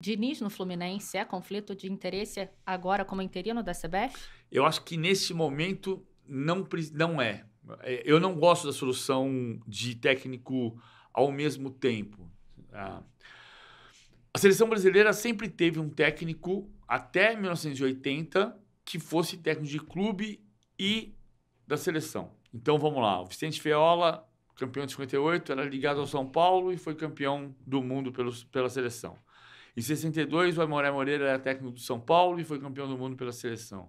Diniz no Fluminense é conflito de interesse agora como interino da CBF? Eu acho que nesse momento não, não é. é. Eu não gosto da solução de técnico ao mesmo tempo. Ah, a seleção brasileira sempre teve um técnico até 1980 que fosse técnico de clube e da seleção. Então vamos lá, o Vicente Feola, campeão de 58, era ligado ao São Paulo e foi campeão do mundo pela seleção. Em 62, o Aimoré Moreira era técnico do São Paulo e foi campeão do mundo pela seleção.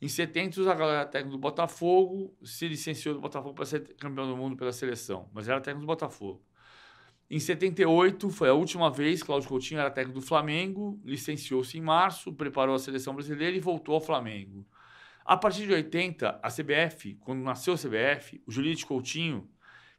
Em 70, o Zagallo era técnico do Botafogo, se licenciou do Botafogo para ser campeão do mundo pela seleção, mas era técnico do Botafogo. Em 78, foi a última vez, Cláudio Coutinho era técnico do Flamengo, licenciou-se em março, preparou a seleção brasileira e voltou ao Flamengo. A partir de 80, a CBF, quando nasceu a CBF, o Julito Coutinho,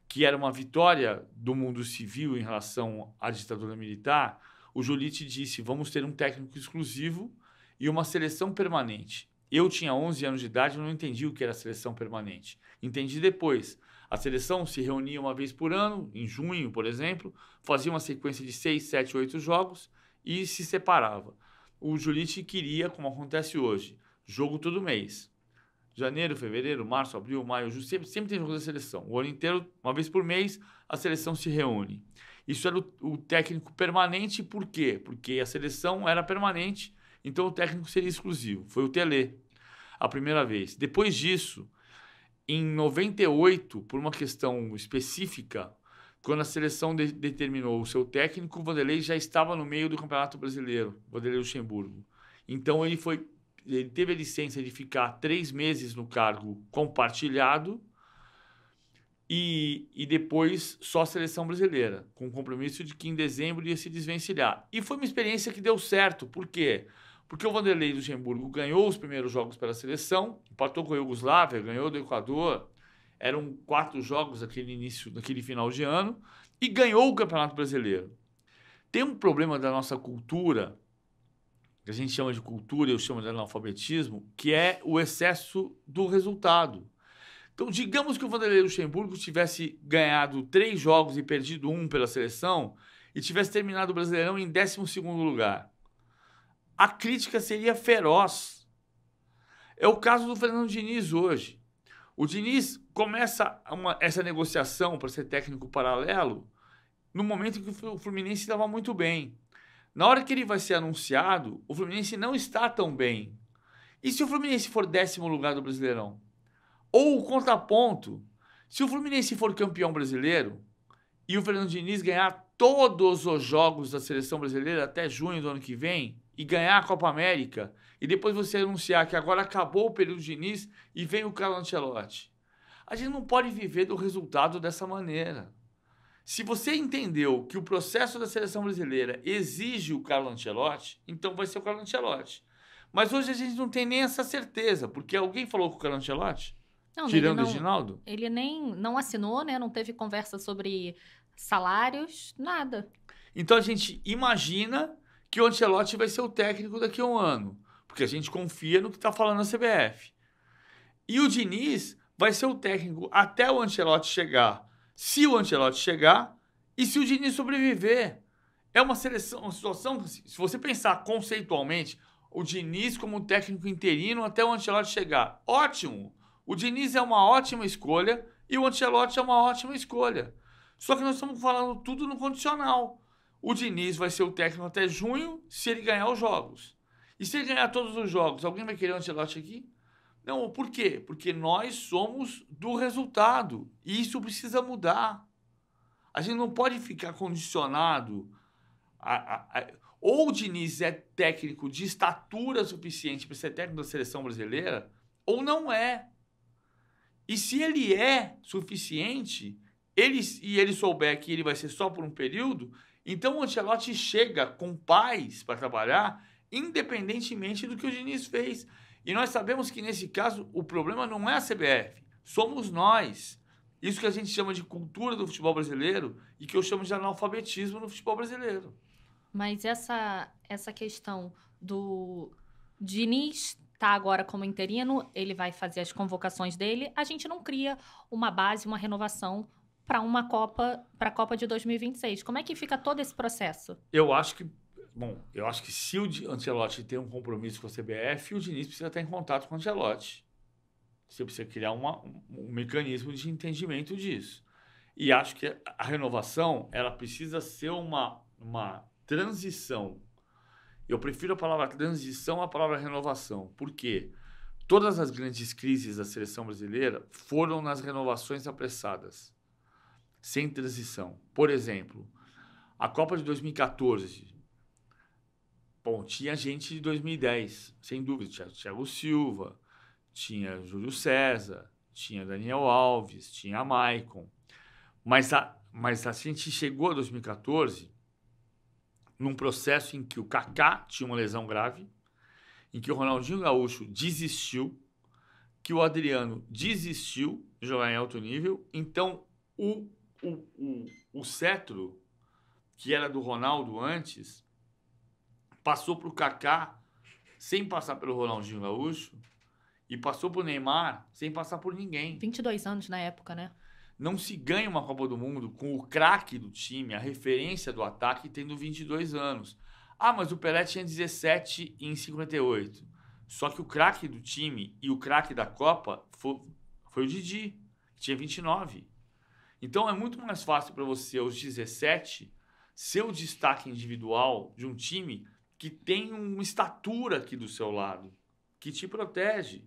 que era uma vitória do mundo civil em relação à ditadura militar, o Jolite disse: vamos ter um técnico exclusivo e uma seleção permanente. Eu tinha 11 anos de idade e não entendi o que era seleção permanente. Entendi depois. A seleção se reunia uma vez por ano, em junho, por exemplo, fazia uma sequência de 6, 7, 8 jogos e se separava. O Jolite queria, como acontece hoje, jogo todo mês janeiro, fevereiro, março, abril, maio, julho, sempre, sempre tem jogo da seleção. O ano inteiro, uma vez por mês, a seleção se reúne. Isso era o, o técnico permanente, por quê? Porque a seleção era permanente, então o técnico seria exclusivo. Foi o Tele, a primeira vez. Depois disso, em 98, por uma questão específica, quando a seleção de, determinou o seu técnico, o Vanderlei já estava no meio do Campeonato Brasileiro, Vanderlei Luxemburgo. Então ele foi ele teve a licença de ficar três meses no cargo compartilhado e, e depois só a seleção brasileira, com o compromisso de que em dezembro ia se desvencilhar. E foi uma experiência que deu certo, por quê? Porque o Vanderlei Luxemburgo ganhou os primeiros jogos pela seleção, empatou com a Iugoslávia, ganhou do Equador, eram quatro jogos naquele início, naquele final de ano, e ganhou o Campeonato Brasileiro. Tem um problema da nossa cultura que a gente chama de cultura, eu chamo de analfabetismo, que é o excesso do resultado. Então, digamos que o Vanderlei Luxemburgo tivesse ganhado três jogos e perdido um pela seleção e tivesse terminado o Brasileirão em 12 lugar. A crítica seria feroz. É o caso do Fernando Diniz hoje. O Diniz começa uma, essa negociação para ser técnico paralelo no momento em que o Fluminense estava muito bem. Na hora que ele vai ser anunciado, o Fluminense não está tão bem. E se o Fluminense for décimo lugar do Brasileirão? Ou o contraponto, se o Fluminense for campeão brasileiro e o Fernando Diniz ganhar todos os jogos da seleção brasileira até junho do ano que vem e ganhar a Copa América, e depois você anunciar que agora acabou o período Diniz e vem o Carlo Ancelotti. A gente não pode viver do resultado dessa maneira. Se você entendeu que o processo da seleção brasileira exige o Carlo Ancelotti, então vai ser o Carlo Ancelotti. Mas hoje a gente não tem nem essa certeza, porque alguém falou com o Carlo Ancelotti? Não, Tirando o Reginaldo? Ele nem não assinou, né? Não teve conversa sobre salários, nada. Então a gente imagina que o Ancelotti vai ser o técnico daqui a um ano, porque a gente confia no que está falando a CBF. E o Diniz vai ser o técnico até o Ancelotti chegar se o Ancelotti chegar e se o Diniz sobreviver. É uma seleção, uma situação, assim, se você pensar conceitualmente, o Diniz como técnico interino até o Ancelotti chegar. Ótimo! O Diniz é uma ótima escolha e o Ancelotti é uma ótima escolha. Só que nós estamos falando tudo no condicional. O Diniz vai ser o técnico até junho se ele ganhar os jogos. E se ele ganhar todos os jogos, alguém vai querer o Ancelotti aqui? Não, por quê? Porque nós somos do resultado e isso precisa mudar. A gente não pode ficar condicionado. A, a, a... Ou o Diniz é técnico de estatura suficiente para ser técnico da seleção brasileira, ou não é. E se ele é suficiente, ele, e ele souber que ele vai ser só por um período, então o Ancelotti chega com paz para trabalhar, independentemente do que o Diniz fez. E nós sabemos que nesse caso o problema não é a CBF, somos nós. Isso que a gente chama de cultura do futebol brasileiro e que eu chamo de analfabetismo no futebol brasileiro. Mas essa essa questão do Diniz tá agora como interino, ele vai fazer as convocações dele, a gente não cria uma base, uma renovação para uma Copa, para a Copa de 2026. Como é que fica todo esse processo? Eu acho que Bom, eu acho que se o Ancelotti tem um compromisso com a CBF, o Diniz precisa estar em contato com o Ancelotti. Você precisa criar uma, um, um mecanismo de entendimento disso. E acho que a renovação ela precisa ser uma, uma transição. Eu prefiro a palavra transição à palavra renovação. Por quê? Todas as grandes crises da seleção brasileira foram nas renovações apressadas, sem transição. Por exemplo, a Copa de 2014, Bom, tinha gente de 2010, sem dúvida. Tinha Thiago Silva, tinha Júlio César, tinha Daniel Alves, tinha Maicon. Mas a, mas a gente chegou a 2014 num processo em que o Kaká tinha uma lesão grave, em que o Ronaldinho Gaúcho desistiu, que o Adriano desistiu de jogar em alto nível. Então, o, o, o, o cetro, que era do Ronaldo antes, passou pro Kaká sem passar pelo Ronaldinho Gaúcho e passou pro Neymar sem passar por ninguém. 22 anos na época, né? Não se ganha uma Copa do Mundo com o craque do time, a referência do ataque, tendo 22 anos. Ah, mas o Pelé tinha 17 em 58. Só que o craque do time e o craque da Copa foi, foi o Didi, que tinha 29. Então é muito mais fácil para você, aos 17, ser o destaque individual de um time que tem uma estatura aqui do seu lado, que te protege.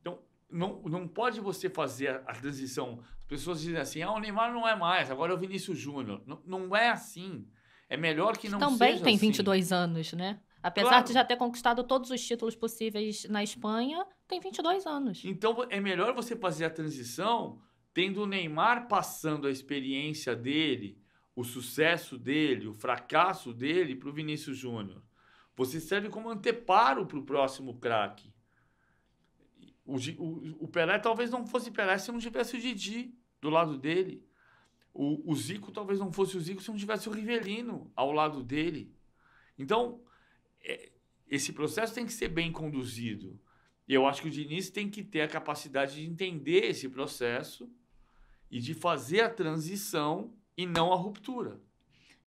Então, não, não pode você fazer a, a transição. As pessoas dizem assim: ah, o Neymar não é mais, agora é o Vinícius Júnior. Não, não é assim. É melhor que não Também seja tem 22 assim. anos, né? Apesar claro. de já ter conquistado todos os títulos possíveis na Espanha, tem 22 anos. Então é melhor você fazer a transição tendo o Neymar passando a experiência dele, o sucesso dele, o fracasso dele para o Vinícius Júnior. Você serve como anteparo para o próximo craque. O, o, o, Pelé talvez não fosse Pelé se não tivesse o Didi do lado dele. O, o Zico talvez não fosse o Zico se não tivesse o Rivelino ao lado dele. Então, é, esse processo tem que ser bem conduzido. E eu acho que o Diniz tem que ter a capacidade de entender esse processo e de fazer a transição e não a ruptura.